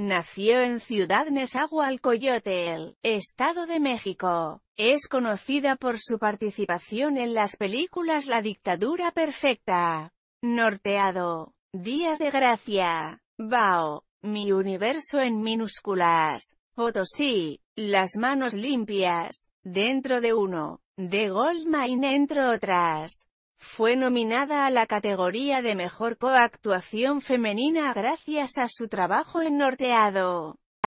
Nació en Ciudad Nezahualcóyotl, Estado de México. Es conocida por su participación en las películas La dictadura perfecta, Norteado, Días de Gracia, Bao, Mi universo en minúsculas, Otosí, Las manos limpias, Dentro de uno, The Goldmine entre otras. Fue nominada a la categoría de Mejor Coactuación Femenina gracias a su trabajo en Norteado.